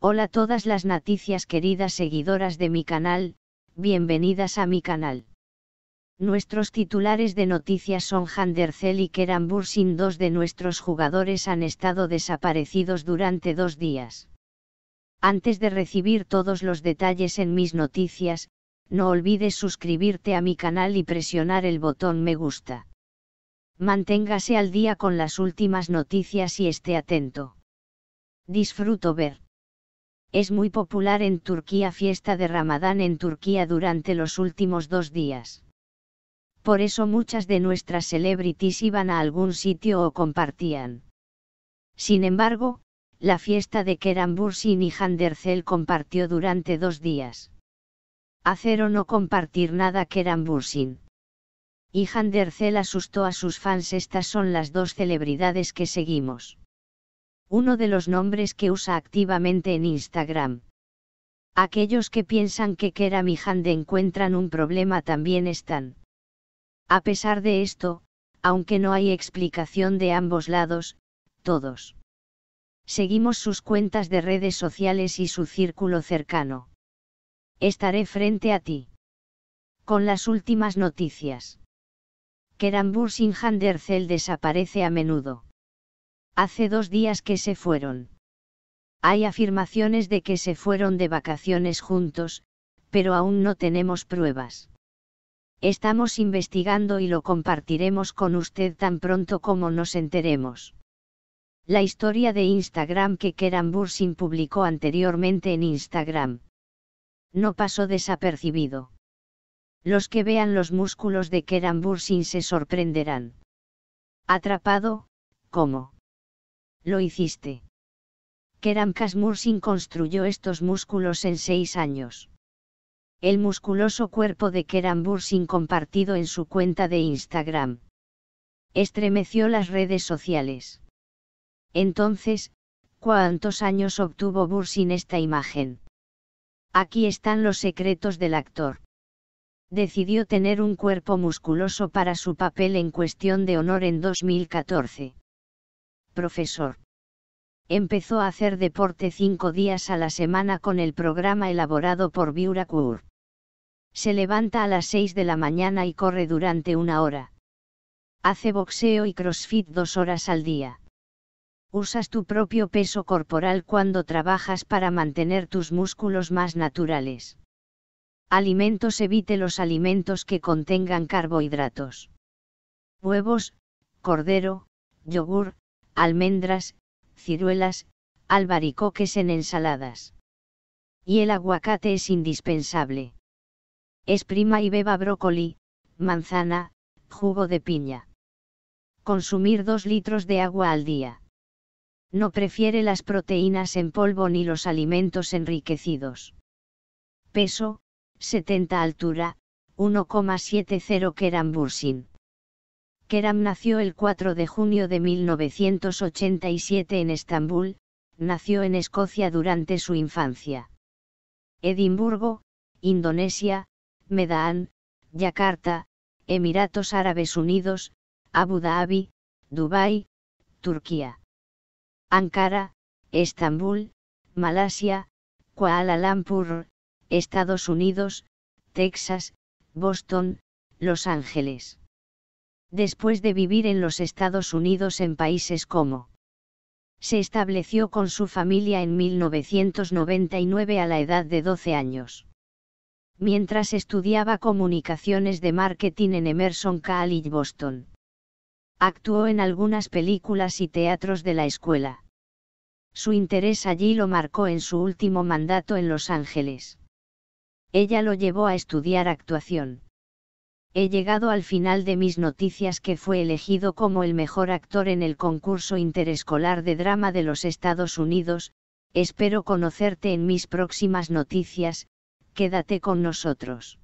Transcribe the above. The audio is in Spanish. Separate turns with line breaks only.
Hola todas las noticias queridas seguidoras de mi canal, bienvenidas a mi canal. Nuestros titulares de noticias son Handercel y Keran Bursin. Dos de nuestros jugadores han estado desaparecidos durante dos días. Antes de recibir todos los detalles en mis noticias, no olvides suscribirte a mi canal y presionar el botón me gusta. Manténgase al día con las últimas noticias y esté atento. Disfruto ver. Es muy popular en Turquía fiesta de Ramadán en Turquía durante los últimos dos días. Por eso muchas de nuestras celebrities iban a algún sitio o compartían. Sin embargo, la fiesta de Kerambursin Bursin y Handercel compartió durante dos días. Hacer o no compartir nada Kerambursin. Bursin. Y Handercel asustó a sus fans. Estas son las dos celebridades que seguimos uno de los nombres que usa activamente en Instagram. Aquellos que piensan que Kera Hand encuentran un problema también están. A pesar de esto, aunque no hay explicación de ambos lados, todos. Seguimos sus cuentas de redes sociales y su círculo cercano. Estaré frente a ti. Con las últimas noticias. Kerambur se desaparece a menudo. Hace dos días que se fueron. Hay afirmaciones de que se fueron de vacaciones juntos, pero aún no tenemos pruebas. Estamos investigando y lo compartiremos con usted tan pronto como nos enteremos. La historia de Instagram que Keran Bursin publicó anteriormente en Instagram. No pasó desapercibido. Los que vean los músculos de Keran Bursin se sorprenderán. Atrapado, ¿cómo? lo hiciste. Keram Kasmursin construyó estos músculos en seis años. El musculoso cuerpo de Keram Bursin compartido en su cuenta de Instagram. Estremeció las redes sociales. Entonces, ¿cuántos años obtuvo Bursin esta imagen? Aquí están los secretos del actor. Decidió tener un cuerpo musculoso para su papel en cuestión de honor en 2014 profesor. Empezó a hacer deporte cinco días a la semana con el programa elaborado por Biura Se levanta a las 6 de la mañana y corre durante una hora. Hace boxeo y crossfit dos horas al día. Usas tu propio peso corporal cuando trabajas para mantener tus músculos más naturales. Alimentos evite los alimentos que contengan carbohidratos. Huevos, cordero, yogur, almendras, ciruelas, albaricoques en ensaladas. Y el aguacate es indispensable. prima y beba brócoli, manzana, jugo de piña. Consumir 2 litros de agua al día. No prefiere las proteínas en polvo ni los alimentos enriquecidos. Peso, 70 altura, 1,70 kerambursin. Keram nació el 4 de junio de 1987 en Estambul, nació en Escocia durante su infancia. Edimburgo, Indonesia, Medan, Yakarta, Emiratos Árabes Unidos, Abu Dhabi, Dubái, Turquía. Ankara, Estambul, Malasia, Kuala Lumpur, Estados Unidos, Texas, Boston, Los Ángeles después de vivir en los Estados Unidos en países como. Se estableció con su familia en 1999 a la edad de 12 años. Mientras estudiaba comunicaciones de marketing en Emerson College Boston. Actuó en algunas películas y teatros de la escuela. Su interés allí lo marcó en su último mandato en Los Ángeles. Ella lo llevó a estudiar actuación he llegado al final de mis noticias que fue elegido como el mejor actor en el concurso interescolar de drama de los Estados Unidos, espero conocerte en mis próximas noticias, quédate con nosotros.